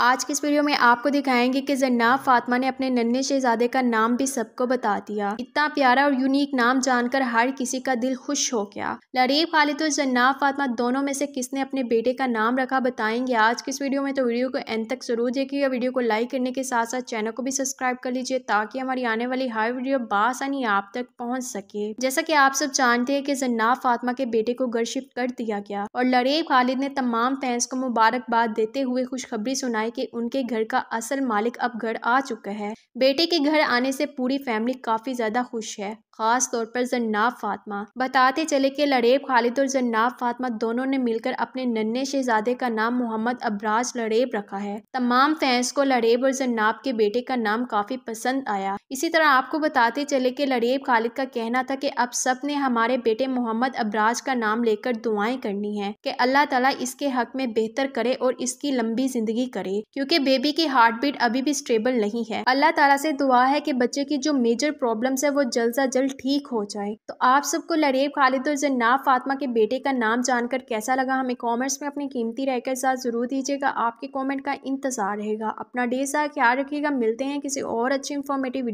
आज की इस वीडियो में आपको दिखाएंगे कि जन्नाब फातमा ने अपने नन्हे शहजादे का नाम भी सबको बता दिया इतना प्यारा और यूनिक नाम जानकर हर किसी का दिल खुश हो गया लरीब खालिद और जन्नाब फातमा दोनों में से किसने अपने बेटे का नाम रखा बताएंगे आज की इस वीडियो में तो वीडियो को एंड तक जरूर देखिएगा वीडियो को लाइक करने के साथ साथ चैनल को भी सब्सक्राइब कर लीजिए ताकि हमारी आने वाली हर वीडियो बासानी आप तक पहुँच सके जैसा की आप सब जानते हैं की जन्नाब फातमा के बेटे को घर शिफ्ट कर दिया गया और लरीब खालिद ने तमाम फैंस को मुबारकबाद देते हुए खुशखबरी सुनाई है कि उनके घर का असल मालिक अब घर आ चुका है बेटे के घर आने से पूरी फैमिली काफी ज्यादा खुश है खास तौर पर जन्नाब फातमा बताते चले कि लड़ेब खालिद और जन्नाब फातमा दोनों ने मिलकर अपने नन्हे शहजादे का नाम मोहम्मद अबराज लड़ेब रखा है तमाम फैंस को लड़ेब और जन्नाब के बेटे का नाम काफी पसंद आया इसी तरह आपको बताते चले कि लड़ेब खालिद का कहना था कि अब सब ने हमारे बेटे मोहम्मद अबराज का नाम लेकर दुआएं करनी है कि अल्लाह ताला इसके हक में बेहतर करे और इसकी लंबी जिंदगी करे होगी क्योंकि बेबी की हार्ट बीट अभी भी स्टेबल नहीं है अल्लाह ताला से दुआ है कि बच्चे की जो मेजर प्रॉब्लम्स है वो जल्द से जल्द ठीक हो जाए तो आप सबको लड़ेब खालिद और जन्नाफ फातमा के बेटे का नाम जानकर कैसा लगा हमें कॉमेंट्स में अपनी कीमती रहकर साथ ज़रूर दीजिएगा आपके कॉमेंट का इंतजार रहेगा अपना डे सा ख्याल रखिएगा मिलते हैं किसी और अच्छी इन्फॉर्मेटिव